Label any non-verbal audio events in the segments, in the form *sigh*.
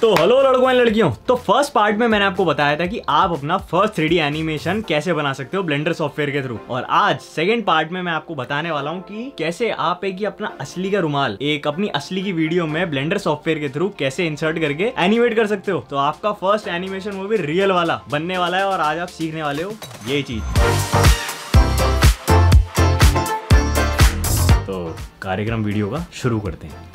तो हेलो लड़कों एंड लड़कियों तो फर्स्ट पार्ट में मैंने आपको बताया था कि आप अपना फर्स्ट थ्री एनिमेशन कैसे बना सकते हो ब्लेंडर सॉफ्टवेयर के थ्रू और आज सेकंड पार्ट में मैं आपको बताने वाला हूँ कि कैसे आप एक अपना असली का रुमाल एक अपनी असली की वीडियो में ब्लेंडर सॉफ्टवेयर के थ्रू कैसे इंसर्ट करके एनिमेट कर सकते हो तो आपका फर्स्ट एनिमेशन वो भी रियल वाला बनने वाला है और आज आप सीखने वाले हो ये चीज़ तो कार्यक्रम वीडियो का शुरू करते हैं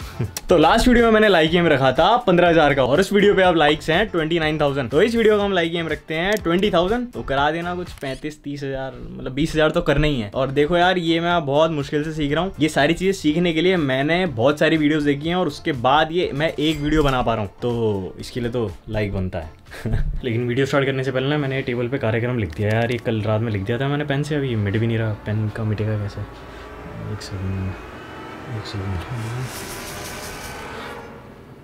तो लास्ट वीडियो में मैंने लाइक गेम रखा था पंद्रह हजार का और इस वीडियो पे आप लाइक्स हैं ट्वेंटी नाइन थाउजेंड तो इस वीडियो का हम लाइक गेम रखते हैं ट्वेंटी थाउजेंड तो करा देना कुछ पैंतीस तीस हजार मतलब बीस हजार तो करना ही है और देखो यार ये मैं बहुत मुश्किल से सीख रहा हूँ ये सारी चीजें सीखने के लिए मैंने बहुत सारी वीडियोज देखी है और उसके बाद ये मैं एक वीडियो बना पा रहा हूँ तो इसके लिए तो लाइक बनता है *laughs* लेकिन वीडियो स्टार्ट करने से पहले ना मैंने टेबल पे कार्यक्रम लिख दिया यार ये कल रात में लिख दिया था मैंने पेन से अभी मिट भी नहीं रहा पेन का मिटेगा कैसे एक सेकंड एक सेकंड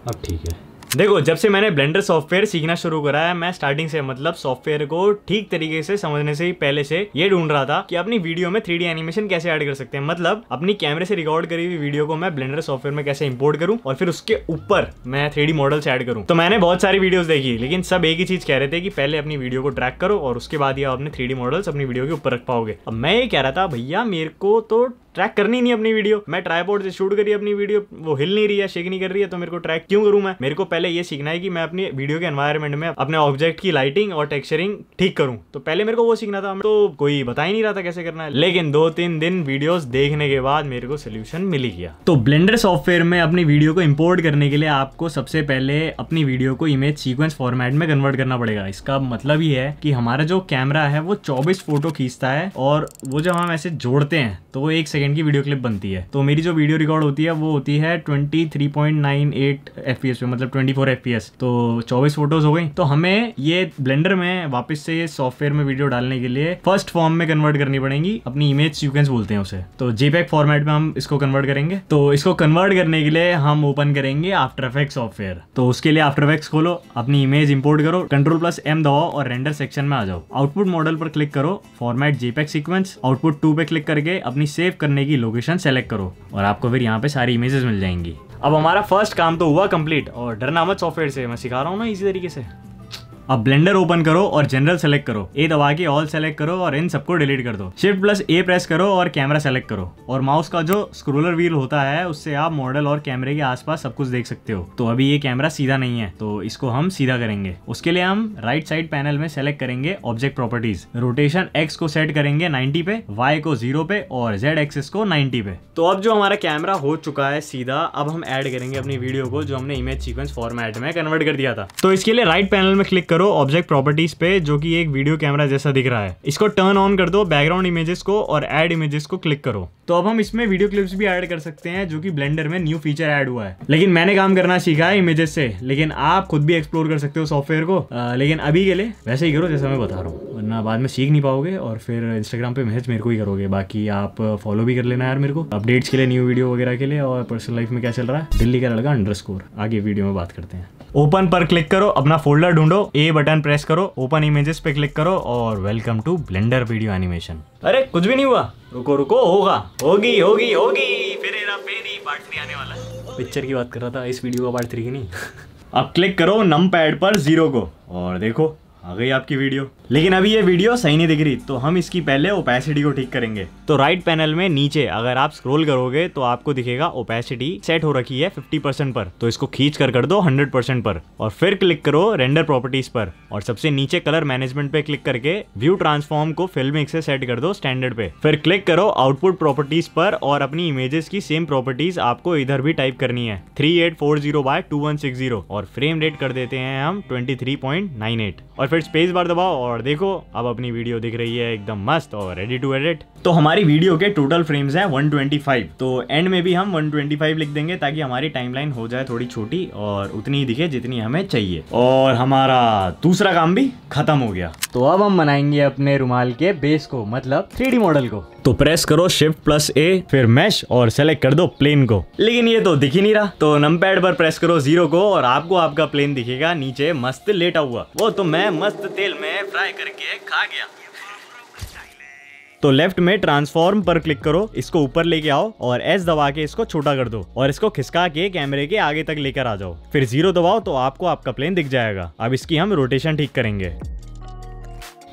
अब ठीक है देखो जब से मैंने ब्लेंडर सॉफ्टवेयर सीखना शुरू करा है मैं स्टार्टिंग से मतलब सॉफ्टवेयर को ठीक तरीके से समझने से ही पहले से ये ढूंढ रहा था कि अपनी वीडियो में थ्री एनिमेशन कैसे ऐड कर सकते हैं मतलब अपनी कैमरे से रिकॉर्ड करी हुई वीडियो को मैं ब्लेंडर सॉफ्टवेयर में कैसे इंपोर्ट करूँ और फिर उसके ऊपर मैं थ्री मॉडल्स एड करूं तो मैंने बहुत सारी वीडियो देखी लेकिन सब एक ही चीज कह रहे थे कि पहले अपनी वीडियो को ट्रैक करो और उसके बाद ही आप अपने थ्री मॉडल्स अपनी वीडियो के ऊपर रख पाओगे अब मैं ये कह रहा था भैया मेरे को तो ट्रैक करनी नहीं अपनी वीडियो मैं ट्राईपोर्ड से शूट करी अपनी वीडियो वो हिल नहीं रही है शेक नहीं कर रही है तो मेरे को ट्रैक क्यों करूँ मैं मेरे को पहले ये सीखना है कि मैं अपनी वीडियो के एनवायरमेंट में अपने ऑब्जेक्ट की लाइटिंग और टेक्सचरिंग ठीक करूँ तो पहले मेरे को वो सीखना था तो कोई बता ही नहीं रहा था कैसे करना है लेकिन दो तीन दिन वीडियो देखने के बाद मेरे को सोल्यूशन मिल गया तो ब्लेंडर सॉफ्टवेयर में अपनी वीडियो को इम्पोर्ट करने के लिए आपको सबसे पहले अपनी वीडियो को इमेज सीक्वेंस फॉर्मेट में कन्वर्ट करना पड़ेगा इसका मतलब ये है कि हमारा जो कैमरा है वो चौबीस फोटो खींचता है और वो जब हम ऐसे जोड़ते हैं तो वो एक सेकेंड सेकेंड की वीडियो क्लिप बनती है तो मेरी जो वीडियो रिकॉर्ड होती है वो होती है twenty three point nine eight F P S पे मतलब twenty four F P S तो चौबीस फोटोज हो गई तो हमें ये ब्लेंडर में वापस से सॉफ्टवेयर में वीडियो डालने के लिए फर्स्ट फॉर्म में कन्वर्ट करनी पड़ेगी अपनी इमेज सीक्वेंस बोलते हैं उसे तो जेपैक फॉर्मेट में हम इसको कन्वर्ट करेंगे तो इसको कन्वर्ट करने के लिए हम ओपन करेंगे आफ्टर इफेक्ट सॉफ्टवेयर तो उसके लिए आफ्टर इफेक्ट खोलो अपनी इमेज इंपोर्ट करो कंट्रोल प्लस एम दबाओ और रेंडर सेक्शन में आ जाओ आउटपुट मॉडल पर क्लिक करो format JPEG sequence output to पे क्लिक करके अपनी सेव कर करने की लोकेशन सेलेक्ट करो और आपको फिर यहाँ पे सारी इमेजेस मिल जाएंगी अब हमारा फर्स्ट काम तो हुआ कंप्लीट और डरना मत सॉफ्टवेयर से मैं सिखा रहा हूँ ना इसी तरीके से अब ब्लेंडर ओपन करो और जनरल सेलेक्ट करो ए दबा के ऑल सेलेक्ट करो और इन सबको डिलीट कर दो शिफ्ट प्लस ए प्रेस करो और कैमरा सेलेक्ट करो और माउस का जो स्क्रोलर व्हील होता है उससे आप मॉडल और कैमरे के आसपास सब कुछ देख सकते हो तो अभी ये कैमरा सीधा नहीं है तो इसको हम सीधा करेंगे उसके लिए हम राइट साइड पैनल में सेलेक्ट करेंगे ऑब्जेक्ट प्रॉपर्टीज रोटेशन एक्स को सेट करेंगे नाइन्टी पे वाई को जीरो पे और जेड एक्सिस को नाइनटी पे तो अब जो हमारा कैमरा हो चुका है सीधा अब हम एड करेंगे अपनी वीडियो को जो हमने इमेज सीक्वेंस फॉर्मेट में कन्वर्ट कर दिया था तो इसके लिए राइट पैनल में क्लिक करो करो ऑब्जेक्ट प्रॉपर्टीज पे जो कि एक वीडियो कैमरा जैसा दिख रहा है इसको टर्न ऑन कर दो बैकग्राउंड इमेजेस को और एड इमेजेस को क्लिक करो तो अब हम इसमें वीडियो क्लिप्स भी ऐड कर सकते हैं जो कि ब्लेंडर में न्यू फीचर ऐड हुआ है लेकिन मैंने काम करना सीखा है इमेजेस से लेकिन आप खुद भी एक्सप्लोर कर सकते हो सॉफ्टवेयर को आ, लेकिन अभी के लिए वैसे ही करो जैसा मैं बता रहा हूँ वरना बाद में सीख नहीं पाओगे और फिर इंस्टाग्राम पे मैसेज मेरे को ही करोगे बाकी आप फॉलो भी कर लेना यार मेरे को अपडेट्स के लिए न्यू वीडियो वगैरह के लिए और पर्सनल लाइफ में क्या चल रहा है दिल्ली का लड़का अंडर आगे वीडियो में बात करते हैं ओपन पर क्लिक करो अपना फोल्डर ढूंढो ए बटन प्रेस करो ओपन इमेजेस पे क्लिक करो और welcome to Blender video animation अरे कुछ भी नहीं हुआ रुको रुको होगा होगी होगी होगी फिर पार्ट थ्री आने वाला पिक्चर की बात कर रहा था इस वीडियो का पार्ट थ्री की नहीं *laughs* अब क्लिक करो नम पैड पर जीरो को और देखो आ गई आपकी वीडियो लेकिन अभी ये वीडियो सही नहीं दिख रही तो हम इसकी पहले ओपेसिटी को ठीक करेंगे तो राइट पैनल में नीचे अगर आप स्क्रॉल करोगे तो आपको दिखेगा ओपेसिटी सेट हो रखी है 50% पर तो इसको खींच कर कर दो 100% पर और फिर क्लिक करो रेंडर प्रॉपर्टीज पर और सबसे नीचे कलर मैनेजमेंट पे क्लिक करके व्यू ट्रांसफॉर्म को फिल्म से सेट कर दो स्टैंडर्ड पे फिर क्लिक करो आउटपुट प्रॉपर्टीज पर और अपनी इमेजेस की सेम प्रॉपर्टीज आपको इधर भी टाइप करनी है three eight four zero by two one six zero और फ्रेम रेट कर देते हैं हम twenty three point nine eight और फिर स्पेस बार दबाओ और देखो अब अपनी वीडियो दिख रही है एकदम मस्त और रेडी टू एडिट तो हमारी वीडियो के टोटल फ्रेम्स हैं 125 तो एंड में भी हम 125 लिख देंगे ताकि हमारी टाइमलाइन हो जाए थोड़ी छोटी और उतनी ही दिखे जितनी हमें चाहिए और हमारा दूसरा काम भी खत्म हो गया तो अब हम बनाएंगे अपने रुमाल के बेस को मतलब थ्री मॉडल को तो प्रेस करो शिफ्ट प्लस ए फिर मैश और सेलेक्ट कर दो प्लेन को लेकिन ये तो दिख ही नहीं रहा तो नम पर प्रेस करो जीरो को और आपको आपका प्लेन दिखेगा नीचे मस्त लेटा हुआ वो तो मैं मस्त तेल में फ्राई करके खा गया तो लेफ्ट में ट्रांसफॉर्म पर क्लिक करो इसको ऊपर लेके आओ और एस दबा के इसको छोटा कर दो और इसको खिसका के कैमरे के आगे तक लेकर आ जाओ फिर जीरो दबाओ तो आपको आपका प्लेन दिख जाएगा अब इसकी हम रोटेशन ठीक करेंगे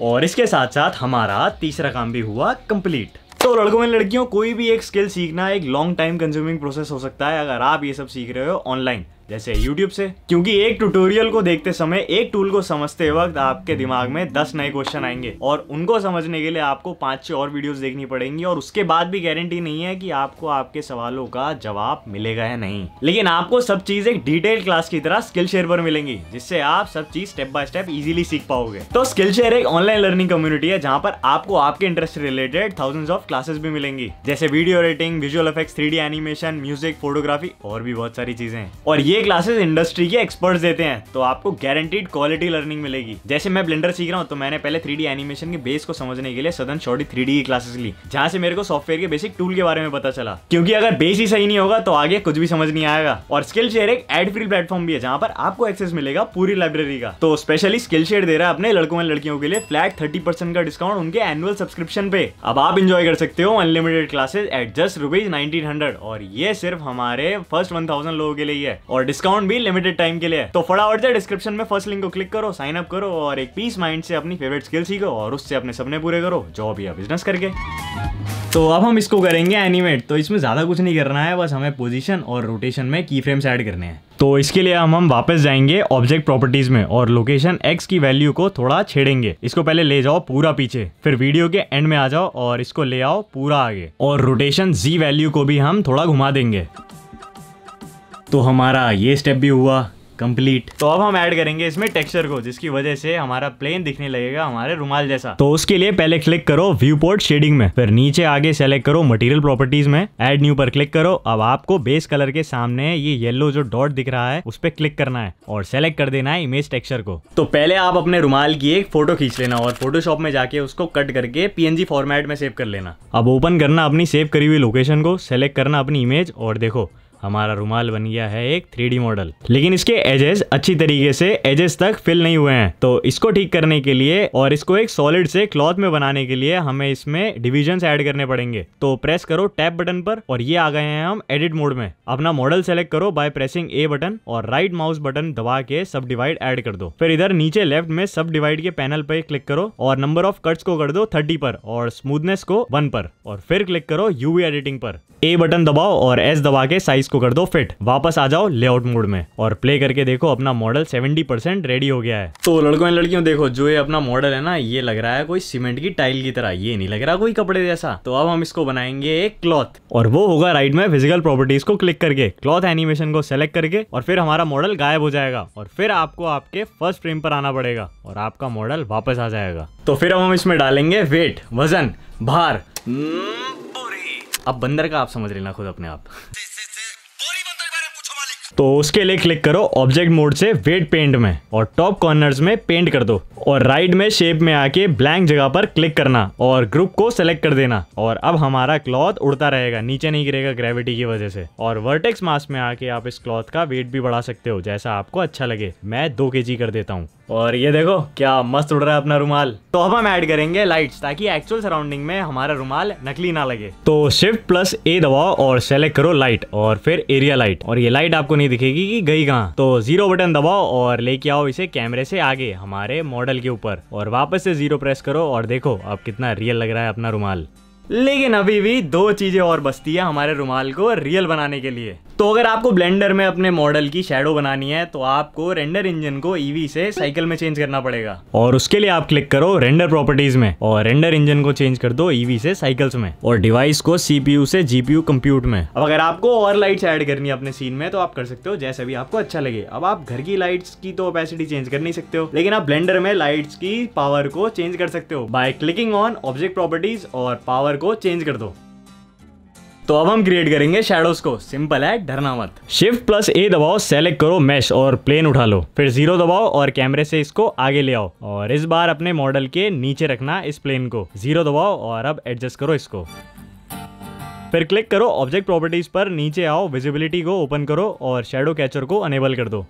और इसके साथ साथ हमारा तीसरा काम भी हुआ कंप्लीट तो लड़कों में लड़कियों कोई भी एक स्किल सीखना एक लॉन्ग टाइम कंज्यूमिंग प्रोसेस हो सकता है अगर आप ये सब सीख रहे हो ऑनलाइन जैसे YouTube से क्योंकि एक ट्यूटोरियल को देखते समय एक टूल को समझते वक्त आपके दिमाग में 10 नए क्वेश्चन आएंगे और उनको समझने के लिए आपको पांच छह और वीडियोस देखनी पड़ेंगी और उसके बाद भी गारंटी नहीं है कि आपको आपके सवालों का जवाब मिलेगा या नहीं लेकिन आपको सब चीज एक डिटेल क्लास की तरह स्किल शेयर पर मिलेंगी जिससे आप सब चीज स्टेप बाय स्टेप इजिली सीख पाओगे तो स्किल शेयर एक ऑनलाइन लर्निंग कम्युनिटी है जहाँ पर आपको आपके interest related thousand of classes भी मिलेंगी जैसे video editing visual effect three animation music photography और भी बहुत सारी चीजें और ये ये क्लासेस इंडस्ट्री के एक्सपर्ट्स देते हैं तो आपको गारंटीड क्वालिटी लर्निंग मिलेगी जैसे मैं ब्लेंडर सीख रहा हूँ तो मैंने पहले थ्री एनिमेशन के बेस को समझने के लिए सदन शॉर्टी थ्री की क्लासेस ली जहाँ से मेरे को सॉफ्टवेयर के बेसिक टूल के बारे में पता चला क्योंकि अगर बेस ही सही नहीं होगा तो आगे कुछ भी समझ नहीं आएगा और स्किल शेयर एक एड फ्री प्लेटफॉर्म भी है जहाँ पर आपको एक्सेस मिलेगा पूरी लाइब्रेरी का तो स्पेशली स्किल शेयर दे रहा है अपने लड़कों और लड़कियों के लिए फ्लैट थर्टी का डिस्काउंट उनके एनुअल सब्सक्रिप्शन पे अब आप इंजॉय कर सकते हो unlimited classes at just rupees nineteen और ये सिर्फ हमारे फर्स्ट वन लोगों के लिए है और डिस्काउंट भी लिमिटेड टाइम के लिए तो फटाफट से डिस्क्रिप्शन में फर्स्ट लिंक को क्लिक करो साइन अप करो और एक पीस माइंड से अपनी फेवरेट स्किल सीखो और उससे अपने सपने पूरे करो जॉब या बिजनेस करके तो अब हम इसको करेंगे एनिमेट तो इसमें ज़्यादा कुछ नहीं करना है बस हमें पोजीशन और रोटेशन में की फ्रेम्स ऐड करने हैं तो इसके लिए हम हम वापस जाएंगे ऑब्जेक्ट प्रॉपर्टीज में और लोकेशन एक्स की वैल्यू को थोड़ा छेड़ेंगे इसको पहले ले जाओ पूरा पीछे फिर वीडियो के एंड में आ जाओ और इसको ले आओ पूरा आगे और रोटेशन जी वैल्यू को भी हम थोड़ा घुमा देंगे तो हमारा ये स्टेप भी हुआ कंप्लीट तो अब हम ऐड करेंगे इसमें टेक्सचर को जिसकी वजह से हमारा प्लेन दिखने लगेगा हमारे रुमाल जैसा तो उसके लिए पहले क्लिक करो व्यू पोर्ट शेडिंग में फिर नीचे आगे सेलेक्ट करो मटेरियल प्रॉपर्टीज में ऐड न्यू पर क्लिक करो अब आपको बेस कलर के सामने ये येलो जो डॉट दिख रहा है उस पर क्लिक करना है और सेलेक्ट कर देना है इमेज टेक्सचर को तो पहले आप अपने रुमाल की एक फोटो खींच लेना और फोटोशॉप में जाके उसको कट करके पीएनजी फॉर्मेट में सेव कर लेना अब ओपन करना अपनी सेव करी हुई लोकेशन को सेलेक्ट करना अपनी इमेज और देखो हमारा रुमाल बन गया है एक थ्री मॉडल लेकिन इसके एजेस अच्छी तरीके से एजेस तक फिल नहीं हुए हैं तो इसको ठीक करने के लिए और इसको एक सॉलिड से क्लॉथ में बनाने के लिए हमें इसमें डिविजन एड करने पड़ेंगे तो प्रेस करो टैप बटन पर और ये आ गए हैं हम एडिट मोड में अपना मॉडल सेलेक्ट करो बाय प्रेसिंग ए बटन और राइट माउस बटन दबा के सब डिवाइड एड कर दो फिर इधर नीचे लेफ्ट में सब डिवाइड के पैनल पर क्लिक करो और नंबर ऑफ कट्स को कर दो थर्टी पर और स्मूथनेस को वन पर और फिर क्लिक करो यूवी एडिटिंग पर ए बटन दबाओ और एस दबा के साइज को इसको कर दो फिट वापस आ जाओ लेआउट मोड में और प्ले करके देखो अपना मॉडल 70% रेडी हो गया है तो लड़कों एंड लड़कियों देखो जो ये अपना मॉडल है ना ये लग रहा है कोई सीमेंट की टाइल की तरह ये नहीं लग रहा कोई कपड़े जैसा तो अब हम इसको बनाएंगे एक क्लॉथ और वो होगा राइट में फिजिकल प्रॉपर्टीज को क्लिक करके क्लॉथ एनिमेशन को सेलेक्ट करके और फिर हमारा मॉडल गायब हो जाएगा और फिर आपको आपके फर्स्ट फ्रेम पर आना पड़ेगा और आपका मॉडल वापस आ जाएगा तो फिर हम इसमें डालेंगे वेट वजन भार हम्म, अब बंदर का आप समझ लेना खुद अपने आप तो उसके लिए क्लिक करो ऑब्जेक्ट मोड से वेट पेंट में और टॉप कॉर्नर्स में पेंट कर दो और राइट में शेप में आके ब्लैंक जगह पर क्लिक करना और ग्रुप को सेलेक्ट कर देना और अब हमारा क्लॉथ उड़ता रहेगा नीचे नहीं गिरेगा ग्रेविटी की वजह से और वर्टेक्स मास में आके आप इस क्लॉथ का वेट भी बढ़ा सकते हो जैसा आपको अच्छा लगे मैं दो के कर देता हूँ और ये देखो क्या मस्त उड़ रहा है अपना रुमाल तो अब हम ऐड करेंगे लाइट्स ताकि एक्चुअल सराउंडिंग में हमारा रुमाल नकली ना लगे तो शिफ्ट प्लस ए दबाओ और सेलेक्ट करो लाइट और फिर एरिया लाइट और ये लाइट आपको नहीं दिखेगी कि गई कहाँ तो जीरो बटन दबाओ और लेके आओ इसे कैमरे से आगे हमारे मॉडल के ऊपर और वापस से जीरो प्रेस करो और देखो अब कितना रियल लग रहा है अपना रुमाल लेकिन अभी भी दो चीज़ें और बचती है हमारे रुमाल को रियल बनाने के लिए तो अगर आपको ब्लेंडर में अपने मॉडल की शेडो बनानी है तो आपको रेंडर इंजन को ईवी e से साइकिल में चेंज करना पड़ेगा और उसके लिए आप क्लिक करो रेंडर प्रॉपर्टीज में और रेंडर इंजन को चेंज कर दो ईवी e से साइकिल्स में और डिवाइस को सीपीयू से जीपीयू कंप्यूट में अब अगर आपको और लाइट्स ऐड करनी है अपने सीन में तो आप कर सकते हो जैसे भी आपको अच्छा लगे अब आप घर की लाइट्स की तो ओपेसिटी चेंज कर नहीं सकते हो लेकिन आप ब्लेंडर में लाइट्स की पावर को चेंज कर सकते हो by clicking on object properties और पावर कलर को चेंज कर दो तो अब हम क्रिएट करेंगे शेडोज को सिंपल है डरना मत शिफ्ट प्लस ए दबाओ सेलेक्ट करो मैश और प्लेन उठा लो फिर जीरो दबाओ और कैमरे से इसको आगे ले आओ और इस बार अपने मॉडल के नीचे रखना इस प्लेन को जीरो दबाओ और अब एडजस्ट करो इसको फिर क्लिक करो ऑब्जेक्ट प्रॉपर्टीज पर नीचे आओ विजिबिलिटी को ओपन करो और शेडो कैचर को अनेबल कर दो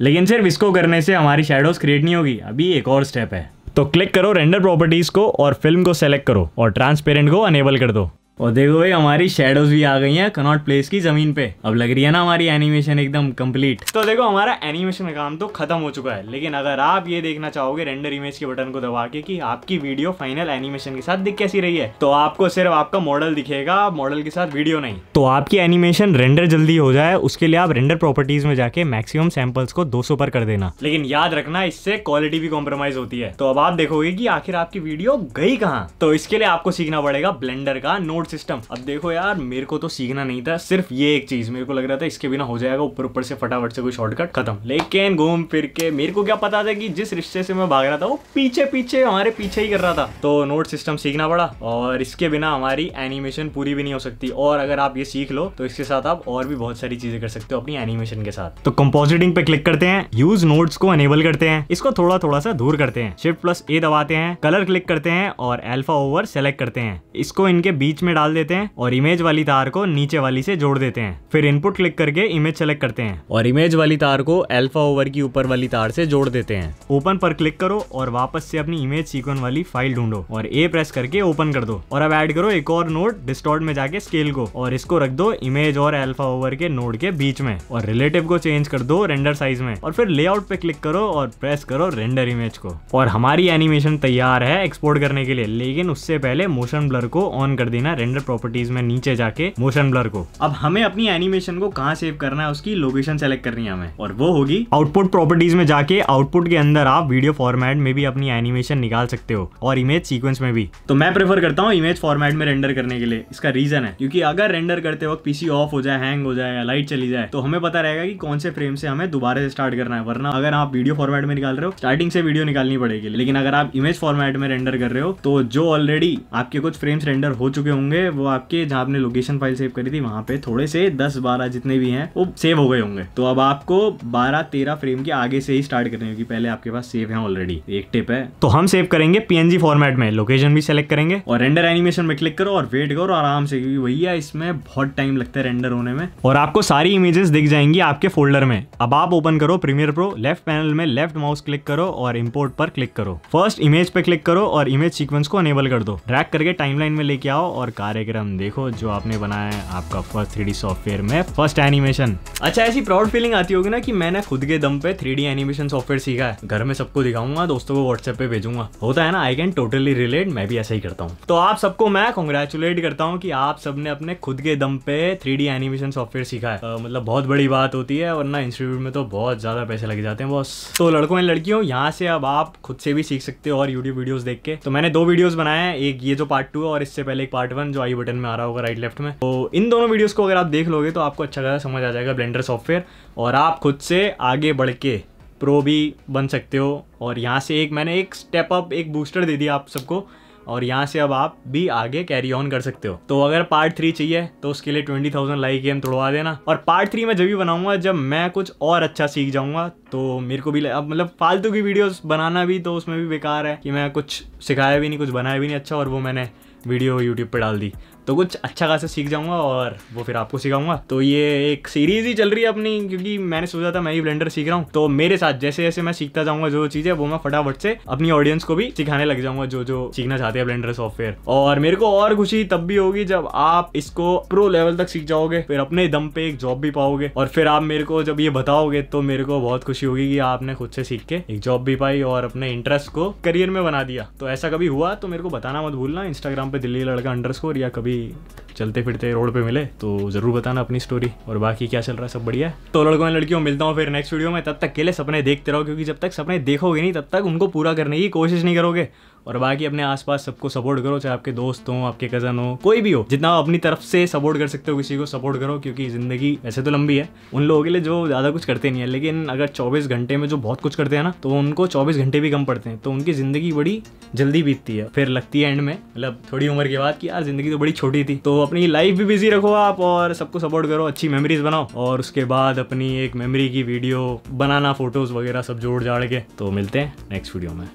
लेकिन सिर्फ इसको करने से हमारी शेडोज क्रिएट नहीं होगी अभी एक और स्टेप है तो क्लिक करो रेंडर प्रॉपर्टीज़ को और फिल्म को सेलेक्ट करो और ट्रांसपेरेंट को अनेबल कर दो और देखो भाई हमारी शेडोज भी आ गई हैं कनॉट प्लेस की जमीन पे अब लग रही है ना हमारी एनिमेशन एकदम कंप्लीट तो देखो हमारा एनिमेशन का काम तो खत्म हो चुका है लेकिन अगर आप ये देखना चाहोगे रेंडर इमेज के बटन को दबा के कि आपकी वीडियो फाइनल एनिमेशन के साथ दिख कैसी रही है तो आपको सिर्फ आपका मॉडल दिखेगा मॉडल के साथ वीडियो नहीं तो आपकी एनिमेशन रेंडर जल्दी हो जाए उसके लिए आप रेंडर प्रॉपर्टीज में जाके मैक्सिमम सैंपल्स को दो पर कर देना लेकिन याद रखना इससे क्वालिटी भी कॉम्प्रोमाइज होती है तो अब आप देखोगे की आखिर आपकी वीडियो गई कहाँ तो इसके लिए आपको सीखना पड़ेगा ब्लेंडर का नोट सपोर्ट सिस्टम अब देखो यार मेरे को तो सीखना नहीं था सिर्फ ये एक चीज मेरे को लग रहा था इसके बिना हो जाएगा ऊपर ऊपर से फटाफट से कोई शॉर्टकट खत्म लेकिन घूम फिर के मेरे को क्या पता था कि जिस रिश्ते से मैं भाग रहा था वो पीछे पीछे हमारे पीछे ही कर रहा था तो नोट सिस्टम सीखना पड़ा और इसके बिना हमारी एनिमेशन पूरी भी नहीं हो सकती और अगर आप ये सीख लो तो इसके साथ आप और भी बहुत सारी चीजें कर सकते हो अपनी एनिमेशन के साथ तो कंपोजिटिंग पे क्लिक करते हैं यूज नोट्स को अनेबल करते हैं इसको थोड़ा थोड़ा सा दूर करते हैं शिफ्ट प्लस ए दबाते हैं कलर क्लिक करते हैं और एल्फा ओवर सेलेक्ट करते हैं इसको इनके बीच में में डाल देते हैं और इमेज वाली तार को नीचे वाली से जोड़ देते हैं फिर इनपुट क्लिक करके इमेज सेलेक्ट करते हैं और इमेज वाली तार को एल्फा ओवर की ऊपर वाली तार से जोड़ देते हैं ओपन पर क्लिक करो और वापस से अपनी इमेज सीक्वन वाली फाइल ढूंढो और ए प्रेस करके ओपन कर दो और अब एड करो एक और नोट डिस्टॉर्ट में जाके स्केल को और इसको रख दो इमेज और एल्फा ओवर के नोट के बीच में और रिलेटिव को चेंज कर दो रेंडर साइज में और फिर लेआउट पे क्लिक करो और प्रेस करो रेंडर इमेज को और हमारी एनिमेशन तैयार है एक्सपोर्ट करने के लिए लेकिन उससे पहले मोशन ब्लर को ऑन कर देना रेंडर प्रॉपर्टीज में नीचे जाके मोशन ब्लर को अब हमें अपनी एनिमेशन को कहाँ सेव करना है उसकी लोकेशन सेलेक्ट करनी है हमें और वो होगी आउटपुट प्रॉपर्टीज में जाके आउटपुट के अंदर आप वीडियो फॉर्मेट में भी अपनी एनिमेशन निकाल सकते हो और इमेज सीक्वेंस में भी तो मैं प्रेफर करता हूँ इमेज फॉर्मेट में रेंडर करने के लिए इसका रीजन है क्योंकि अगर रेंडर करते वक्त पीसी ऑफ हो जाए हैंग हो जाए या लाइट चली जाए तो हमें पता रहेगा कि कौन से फ्रेम से हमें दोबारा से स्टार्ट करना है वरना अगर आप वीडियो फॉर्मेट में निकाल रहे हो स्टार्टिंग से वीडियो निकालनी पड़ेगी लेकिन अगर आप इमेज फॉर्मेट में रेंडर कर रहे हो तो जो ऑलरेडी आपके कुछ फ्रेम्स रेंडर हो चुके होंगे होंगे वो आपके जहाँ आपने लोकेशन फाइल सेव करी थी वहाँ पे थोड़े से दस बारह जितने भी हैं वो सेव हो गए होंगे तो अब आपको बारह तेरह फ्रेम के आगे से ही स्टार्ट करने होगी पहले आपके पास सेव है ऑलरेडी एक टिप है तो हम सेव करेंगे पीएनजी फॉर्मेट में लोकेशन भी सेलेक्ट करेंगे और रेंडर एनिमेशन में क्लिक करो और वेट करो आराम से क्योंकि भैया इसमें बहुत टाइम लगता है रेंडर होने में और आपको सारी इमेजेस दिख जाएंगी आपके फोल्डर में अब आप ओपन करो प्रीमियर प्रो लेफ्ट पैनल में लेफ्ट माउस क्लिक करो और इम्पोर्ट पर क्लिक करो फर्स्ट इमेज पे क्लिक करो और इमेज सीक्वेंस को अनेबल कर दो ड्रैग करके टाइमलाइन में लेके आओ और कार्यक्रम देखो जो आपने बनाया है आपका फर्स्ट थ्री सॉफ्टवेयर में फर्स्ट एनिमेशन अच्छा ऐसी प्राउड फीलिंग आती होगी ना कि मैंने खुद के दम पे थ्री एनिमेशन सॉफ्टवेयर सीखा है घर में सबको दिखाऊंगा दोस्तों को व्हाट्सएप पे भेजूंगा होता है ना आई कैन टोटली रिलेट मैं भी ऐसा ही करता हूँ तो आप सबको मैं कॉन्ग्रेचुलेट करता हूँ की आप सबने अपने खुद के दम पे थ्री एनिमेशन सॉफ्टवेयर सीखा है मतलब बहुत बड़ी बात होती है वरना इंस्टीट्यूट में तो बहुत ज्यादा पैसे लग जाते हैं बॉस तो लड़कों एंड लड़कियों यहाँ से अब आप खुद से भी सीख सकते हो और यूट्यूब वीडियोस देख के तो मैंने दो वीडियोस बनाए हैं एक ये जो पार्ट टू है और इससे पहले एक पार्ट वन जो आई बटन में आ रहा होगा राइट लेफ्ट में तो इन दोनों वीडियोस को अगर आप देख लोगे तो आपको अच्छा खासा समझ आ जाएगा ब्लेंडर सॉफ्टवेयर और आप खुद से आगे बढ़ के प्रो भी बन सकते हो और यहाँ से एक मैंने एक स्टेप अप एक बूस्टर दे दिया आप सबको और यहाँ से अब आप भी आगे कैरी ऑन कर सकते हो तो अगर पार्ट थ्री चाहिए तो उसके लिए ट्वेंटी थाउजेंड लाइक गेम तोड़वा देना और पार्ट थ्री मैं जब भी बनाऊंगा जब मैं कुछ और अच्छा सीख जाऊंगा तो मेरे को भी अब मतलब फालतू की वीडियोस बनाना भी तो उसमें भी बेकार है कि मैं कुछ सिखाया भी नहीं कुछ बनाया भी नहीं अच्छा और वो मैंने वीडियो यूट्यूब पर डाल दी तो कुछ अच्छा खासा सीख जाऊंगा और वो फिर आपको सिखाऊंगा तो ये एक सीरीज ही चल रही है अपनी क्योंकि मैंने सोचा था मैं ही ब्लेंडर सीख रहा हूँ तो मेरे साथ जैसे जैसे मैं सीखता जाऊंगा जो चीज है वो मैं फटाफट से अपनी ऑडियंस को भी सिखाने लग जाऊंगा जो जो सीखना चाहते हैं ब्लेंडर सॉफ्टवेयर और मेरे को और खुशी तब भी होगी जब आप इसको प्रो लेवल तक सीख जाओगे फिर अपने दम पे एक जॉब भी पाओगे और फिर आप मेरे को जब ये बताओगे तो मेरे को बहुत खुशी होगी कि आपने खुद से सीख के एक जॉब भी पाई और अपने इंटरेस्ट को करियर में बना दिया तो ऐसा कभी हुआ तो मेरे को बताना मत भूलना इंस्टाग्राम पे दिल्ली लड़का अंडर या कभी कभी चलते फिरते रोड पे मिले तो ज़रूर बताना अपनी स्टोरी और बाकी क्या चल रहा है सब बढ़िया है तो लड़कों में लड़कियों मिलता हूँ फिर नेक्स्ट वीडियो में तब तक के लिए सपने देखते रहो क्योंकि जब तक सपने देखोगे नहीं तब तक उनको पूरा करने की कोशिश नहीं करोगे और बाकी अपने आसपास सबको सपोर्ट करो चाहे आपके दोस्त हो आपके कज़न हो कोई भी हो जितना आप अपनी तरफ से सपोर्ट कर सकते हो किसी को सपोर्ट करो क्योंकि ज़िंदगी वैसे तो लंबी है उन लोगों के लिए जो ज़्यादा कुछ करते नहीं है लेकिन अगर चौबीस घंटे में जो बहुत कुछ करते हैं ना तो उनको चौबीस घंटे भी कम पड़ते हैं तो उनकी ज़िंदगी बड़ी जल्दी बीतती है फिर लगती है एंड में मतलब थोड़ी उम्र के बाद कि यार ज़िंदगी तो बड़ी छोटी थी तो अपनी लाइफ भी बिजी रखो आप और सबको सपोर्ट करो अच्छी मेमोरीज बनाओ और उसके बाद अपनी एक मेमोरी की वीडियो बनाना फोटोज़ वगैरह सब जोड़ जाड़ के तो मिलते हैं नेक्स्ट वीडियो में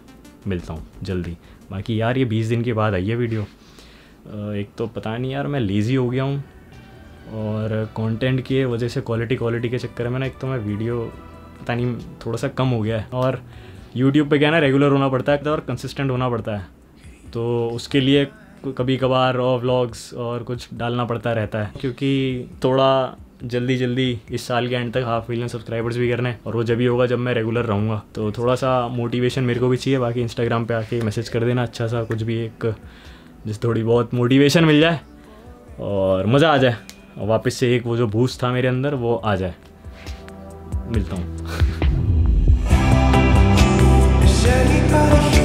मिलता हूँ जल्दी बाकी यार ये बीस दिन के बाद आई है वीडियो एक तो पता नहीं यार मैं लेज़ी हो गया हूँ और कंटेंट की वजह से क्वालिटी क्वालिटी के चक्कर में ना एक तो मैं वीडियो पता नहीं थोड़ा सा कम हो गया है और यूट्यूब पे क्या ना रेगुलर होना पड़ता है और कंसिस्टेंट होना पड़ता है तो उसके लिए कभी कभार और व्लॉग्स और कुछ डालना पड़ता रहता है क्योंकि थोड़ा जल्दी जल्दी इस साल के एंड तक हाफ मिलियन सब्सक्राइबर्स भी करना है और वो जब भी होगा जब मैं रेगुलर रहूँगा तो थोड़ा सा मोटिवेशन मेरे को भी चाहिए बाकी इंस्टाग्राम पे आके मैसेज कर देना अच्छा सा कुछ भी एक जिससे थोड़ी बहुत मोटिवेशन मिल जाए और मज़ा आ जाए और वापस से एक वो जो भूस था मेरे अंदर वो आ जाए मिलता हूँ